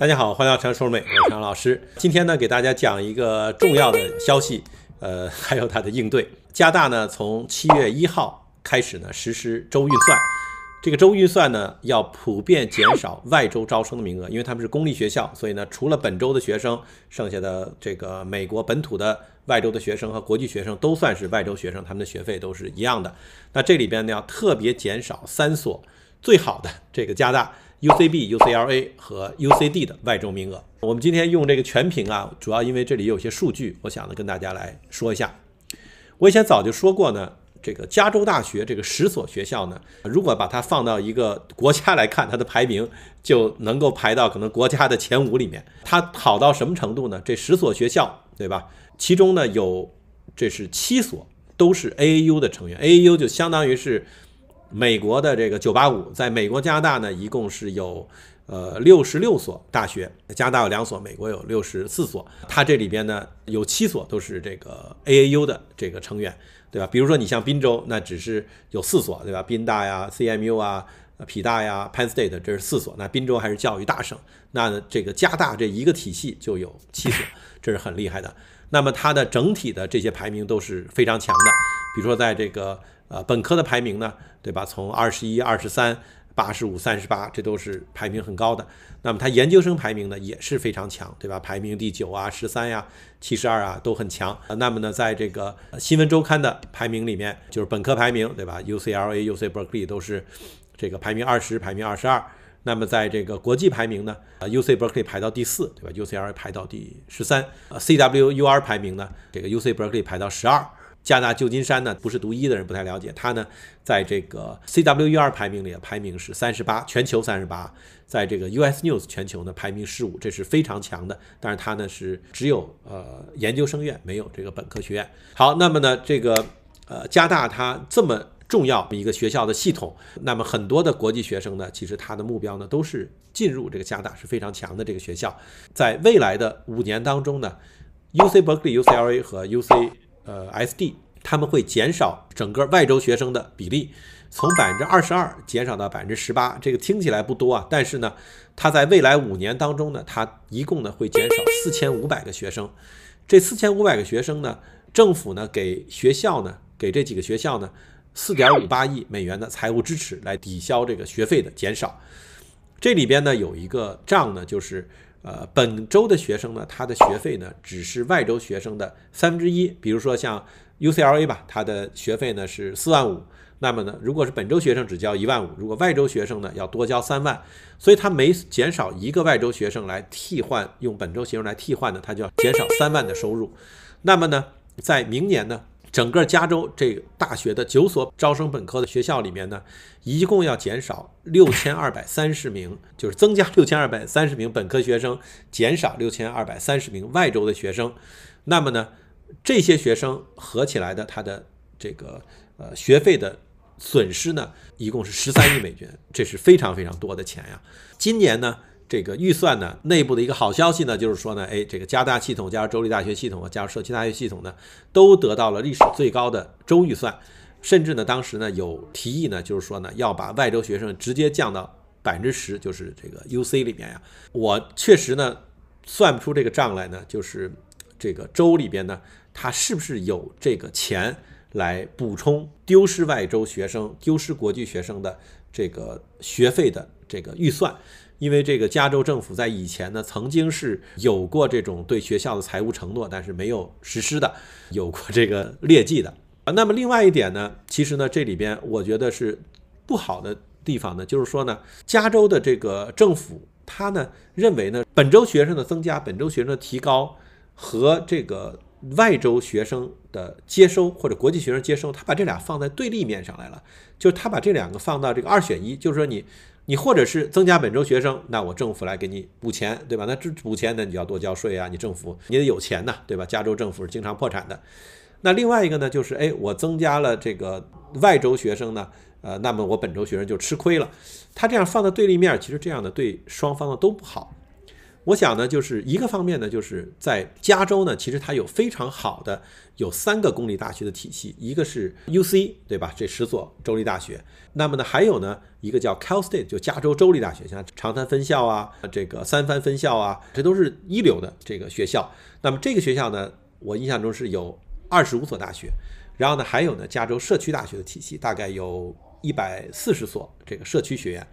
大家好，欢迎来到常说美，我是陈老师。今天呢，给大家讲一个重要的消息，呃，还有它的应对。加大呢，从七月一号开始呢，实施周预算。这个周预算呢，要普遍减少外州招生的名额，因为他们是公立学校，所以呢，除了本周的学生，剩下的这个美国本土的外州的学生和国际学生都算是外州学生，他们的学费都是一样的。那这里边呢，要特别减少三所最好的这个加大。U C B、U C L A 和 U C D 的外州名额，我们今天用这个全屏啊，主要因为这里有些数据，我想呢跟大家来说一下。我以前早就说过呢，这个加州大学这个十所学校呢，如果把它放到一个国家来看，它的排名就能够排到可能国家的前五里面。它好到什么程度呢？这十所学校，对吧？其中呢有，这是七所都是 A A U 的成员，A A U 就相当于是。美国的这个985，在美国加拿大呢，一共是有，呃，六十六所大学，加拿大有两所，美国有六十四所。它这里边呢，有七所都是这个 AAU 的这个成员，对吧？比如说你像宾州，那只是有四所，对吧？宾大呀、CMU 啊、匹大呀、Penn State，这是四所。那宾州还是教育大省，那这个加大这一个体系就有七所，这是很厉害的。那么它的整体的这些排名都是非常强的，比如说在这个。呃，本科的排名呢，对吧？从二十一、二十三、八十五、三十八，这都是排名很高的。那么它研究生排名呢也是非常强，对吧？排名第九啊、十三呀、七十二啊，都很强。那么呢，在这个新闻周刊的排名里面，就是本科排名，对吧？UCLA、u c b l y 都是这个排名二十、排名二十二。那么在这个国际排名呢，呃 u c b r l y 排到第四，对吧？UCLA 排到第十三。呃，CWUR 排名呢，这个 u c b r l y 排到十二。加大旧金山呢，不是读医的人不太了解，它呢，在这个 CWUR 排名里排名是三十八，全球三十八，在这个 US News 全球呢排名十五，这是非常强的。但是它呢是只有呃研究生院，没有这个本科学院。好，那么呢这个呃加大它这么重要一个学校的系统，那么很多的国际学生呢，其实他的目标呢都是进入这个加大是非常强的这个学校。在未来的五年当中呢，UC Berkeley、UCLA 和 UC 呃 SD。他们会减少整个外州学生的比例，从百分之二十二减少到百分之十八。这个听起来不多啊，但是呢，它在未来五年当中呢，它一共呢会减少四千五百个学生。这四千五百个学生呢，政府呢给学校呢给这几个学校呢四点五八亿美元的财务支持来抵消这个学费的减少。这里边呢有一个账呢，就是呃本州的学生呢他的学费呢只是外州学生的三分之一，比如说像。UCLA 吧，它的学费呢是四万五。那么呢，如果是本周学生只交一万五，如果外州学生呢要多交三万，所以他每减少一个外州学生来替换用本周学生来替换呢，他就要减少三万的收入。那么呢，在明年呢，整个加州这大学的九所招生本科的学校里面呢，一共要减少六千二百三十名，就是增加六千二百三十名本科学生，减少六千二百三十名外州的学生。那么呢？这些学生合起来的，他的这个呃学费的损失呢，一共是十三亿美元，这是非常非常多的钱呀。今年呢，这个预算呢，内部的一个好消息呢，就是说呢，哎，这个加大系统、加州立大学系统和加入社区大学系统呢，都得到了历史最高的州预算，甚至呢，当时呢有提议呢，就是说呢，要把外州学生直接降到百分之十，就是这个 UC 里面呀。我确实呢算不出这个账来呢，就是。这个州里边呢，它是不是有这个钱来补充丢失外州学生、丢失国际学生的这个学费的这个预算？因为这个加州政府在以前呢，曾经是有过这种对学校的财务承诺，但是没有实施的，有过这个劣迹的。啊，那么另外一点呢，其实呢，这里边我觉得是不好的地方呢，就是说呢，加州的这个政府他呢认为呢，本州学生的增加，本州学生的提高。和这个外州学生的接收或者国际学生接收，他把这俩放在对立面上来了，就是他把这两个放到这个二选一，就是说你，你或者是增加本州学生，那我政府来给你补钱，对吧？那这补钱呢，你就要多交税啊，你政府你得有钱呐，对吧？加州政府是经常破产的。那另外一个呢，就是哎，我增加了这个外州学生呢，呃，那么我本州学生就吃亏了。他这样放在对立面，其实这样的对双方呢都不好。我想呢，就是一个方面呢，就是在加州呢，其实它有非常好的，有三个公立大学的体系，一个是 U C，对吧？这十所州立大学，那么呢，还有呢一个叫 Cal State，就加州州立大学，像长滩分校啊，这个三藩分校啊，这都是一流的这个学校。那么这个学校呢，我印象中是有二十五所大学，然后呢，还有呢加州社区大学的体系，大概有一百四十所这个社区学院。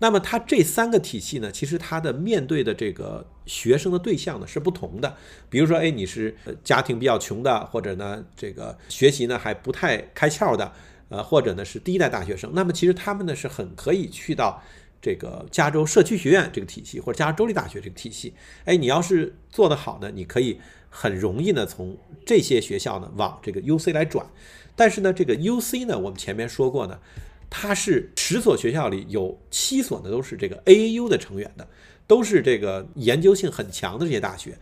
那么它这三个体系呢，其实它的面对的这个学生的对象呢是不同的。比如说，哎，你是家庭比较穷的，或者呢，这个学习呢还不太开窍的，呃，或者呢是第一代大学生。那么其实他们呢是很可以去到这个加州社区学院这个体系，或者加州州立大学这个体系。哎，你要是做得好呢，你可以很容易呢从这些学校呢往这个 U C 来转。但是呢，这个 U C 呢，我们前面说过呢。它是十所学校里有七所呢，都是这个 AAU 的成员的，都是这个研究性很强的这些大学。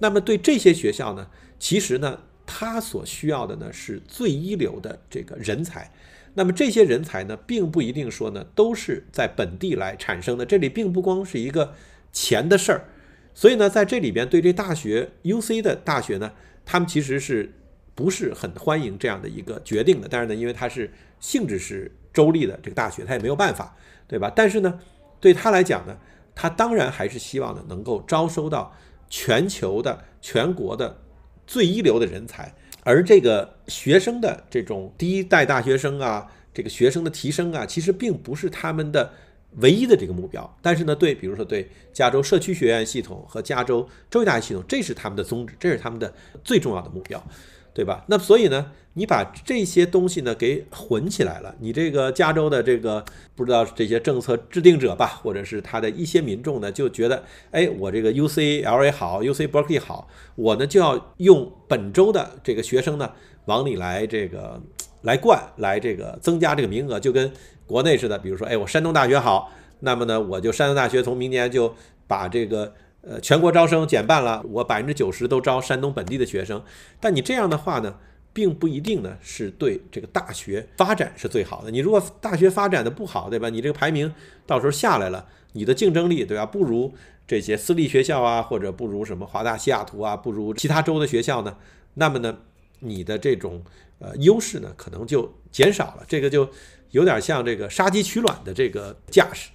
那么对这些学校呢，其实呢，它所需要的呢是最一流的这个人才。那么这些人才呢，并不一定说呢都是在本地来产生的。这里并不光是一个钱的事儿。所以呢，在这里边对这大学 UC 的大学呢，他们其实是不是很欢迎这样的一个决定的？但是呢，因为它是性质是。州立的这个大学，他也没有办法，对吧？但是呢，对他来讲呢，他当然还是希望呢能够招收到全球的、全国的最一流的人才。而这个学生的这种第一代大学生啊，这个学生的提升啊，其实并不是他们的唯一的这个目标。但是呢，对，比如说对加州社区学院系统和加州州立大学系统，这是他们的宗旨，这是他们的最重要的目标，对吧？那所以呢？你把这些东西呢给混起来了。你这个加州的这个不知道这些政策制定者吧，或者是他的一些民众呢，就觉得，哎，我这个 U C L A 好，U C Berkeley 好，我呢就要用本周的这个学生呢往里来这个来灌，来这个增加这个名额，就跟国内似的，比如说，哎，我山东大学好，那么呢，我就山东大学从明年就把这个呃全国招生减半了，我百分之九十都招山东本地的学生。但你这样的话呢？并不一定呢，是对这个大学发展是最好的。你如果大学发展的不好，对吧？你这个排名到时候下来了，你的竞争力，对吧？不如这些私立学校啊，或者不如什么华大西雅图啊，不如其他州的学校呢？那么呢，你的这种呃优势呢，可能就减少了。这个就有点像这个杀鸡取卵的这个架势。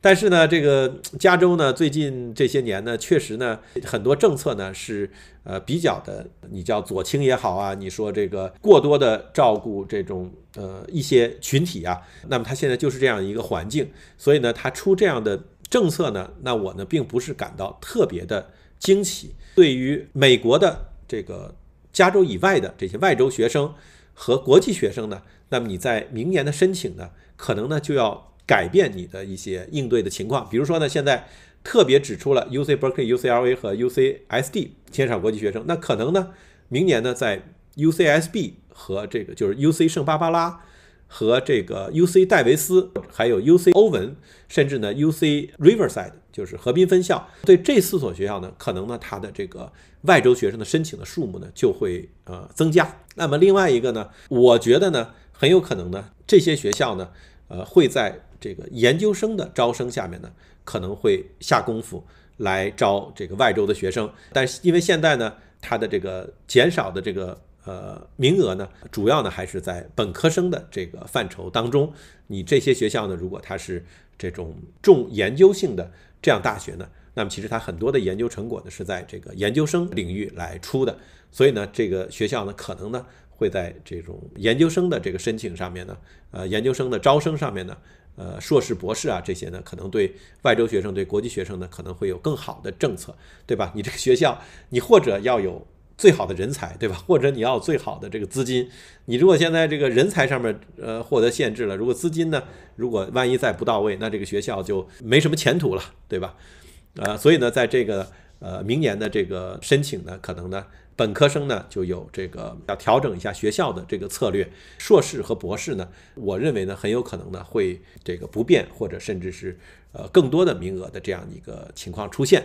但是呢，这个加州呢，最近这些年呢，确实呢，很多政策呢是呃比较的，你叫左倾也好啊，你说这个过多的照顾这种呃一些群体啊，那么他现在就是这样一个环境，所以呢，他出这样的政策呢，那我呢并不是感到特别的惊喜。对于美国的这个加州以外的这些外州学生和国际学生呢，那么你在明年的申请呢，可能呢就要。改变你的一些应对的情况，比如说呢，现在特别指出了 U C Berkeley、U C L A 和 U C S D 减少国际学生，那可能呢，明年呢，在 U C S B 和这个就是 U C 圣巴巴拉和这个 U C 戴维斯，还有 U C 欧文，甚至呢 U C Riverside 就是河滨分校，对这四所学校呢，可能呢它的这个外州学生的申请的数目呢就会呃增加。那么另外一个呢，我觉得呢，很有可能呢，这些学校呢，呃，会在这个研究生的招生下面呢，可能会下功夫来招这个外州的学生，但是因为现在呢，它的这个减少的这个呃名额呢，主要呢还是在本科生的这个范畴当中。你这些学校呢，如果它是这种重研究性的这样大学呢，那么其实它很多的研究成果呢是在这个研究生领域来出的，所以呢，这个学校呢，可能呢会在这种研究生的这个申请上面呢，呃，研究生的招生上面呢。呃，硕士、博士啊，这些呢，可能对外州学生、对国际学生呢，可能会有更好的政策，对吧？你这个学校，你或者要有最好的人才，对吧？或者你要最好的这个资金，你如果现在这个人才上面呃获得限制了，如果资金呢，如果万一再不到位，那这个学校就没什么前途了，对吧？呃，所以呢，在这个。呃，明年的这个申请呢，可能呢，本科生呢就有这个要调整一下学校的这个策略，硕士和博士呢，我认为呢，很有可能呢会这个不变，或者甚至是呃更多的名额的这样一个情况出现，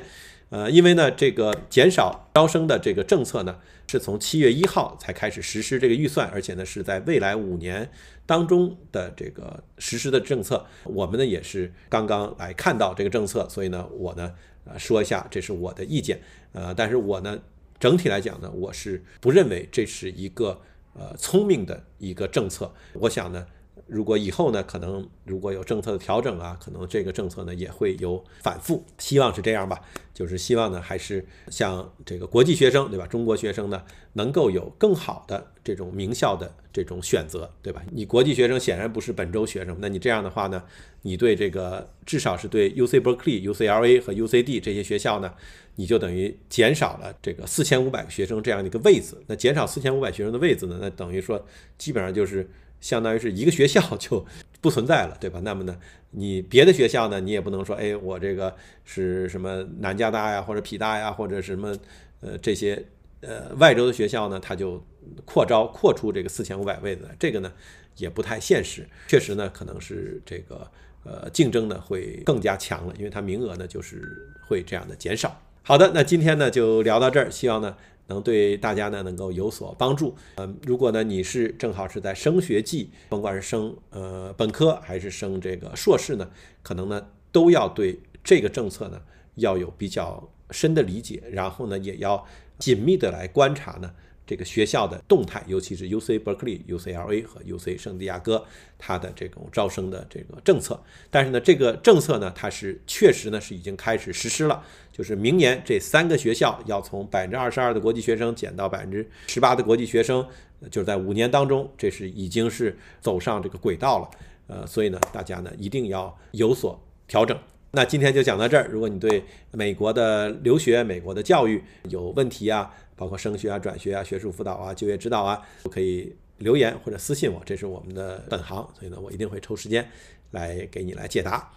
呃，因为呢这个减少招生的这个政策呢，是从七月一号才开始实施这个预算，而且呢是在未来五年当中的这个实施的政策，我们呢也是刚刚来看到这个政策，所以呢，我呢。啊，说一下，这是我的意见。呃，但是我呢，整体来讲呢，我是不认为这是一个呃聪明的一个政策。我想呢。如果以后呢，可能如果有政策的调整啊，可能这个政策呢也会有反复，希望是这样吧。就是希望呢，还是像这个国际学生，对吧？中国学生呢，能够有更好的这种名校的这种选择，对吧？你国际学生显然不是本州学生，那你这样的话呢，你对这个至少是对 U C Berkeley、U C L A 和 U C D 这些学校呢，你就等于减少了这个四千五百个学生这样的一个位子。那减少四千五百学生的位子呢，那等于说基本上就是。相当于是一个学校就不存在了，对吧？那么呢，你别的学校呢，你也不能说，哎，我这个是什么南加大呀，或者匹大呀，或者什么，呃，这些呃外州的学校呢，它就扩招扩出这个四千五百位的，这个呢也不太现实。确实呢，可能是这个呃竞争呢会更加强了，因为它名额呢就是会这样的减少。好的，那今天呢就聊到这儿，希望呢。能对大家呢能够有所帮助，呃，如果呢你是正好是在升学季，甭管是升呃本科还是升这个硕士呢，可能呢都要对这个政策呢要有比较深的理解，然后呢也要紧密的来观察呢。这个学校的动态，尤其是 U C Berkeley、U C L A 和 U C 圣地亚哥，它的这种招生的这个政策。但是呢，这个政策呢，它是确实呢是已经开始实施了，就是明年这三个学校要从百分之二十二的国际学生减到百分之十八的国际学生，就是在五年当中，这是已经是走上这个轨道了。呃，所以呢，大家呢一定要有所调整。那今天就讲到这儿。如果你对美国的留学、美国的教育有问题啊，包括升学啊、转学啊、学术辅导啊、就业指导啊，可以留言或者私信我，这是我们的本行，所以呢，我一定会抽时间来给你来解答。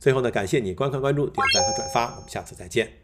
最后呢，感谢你观看、关注、点赞和转发，我们下次再见。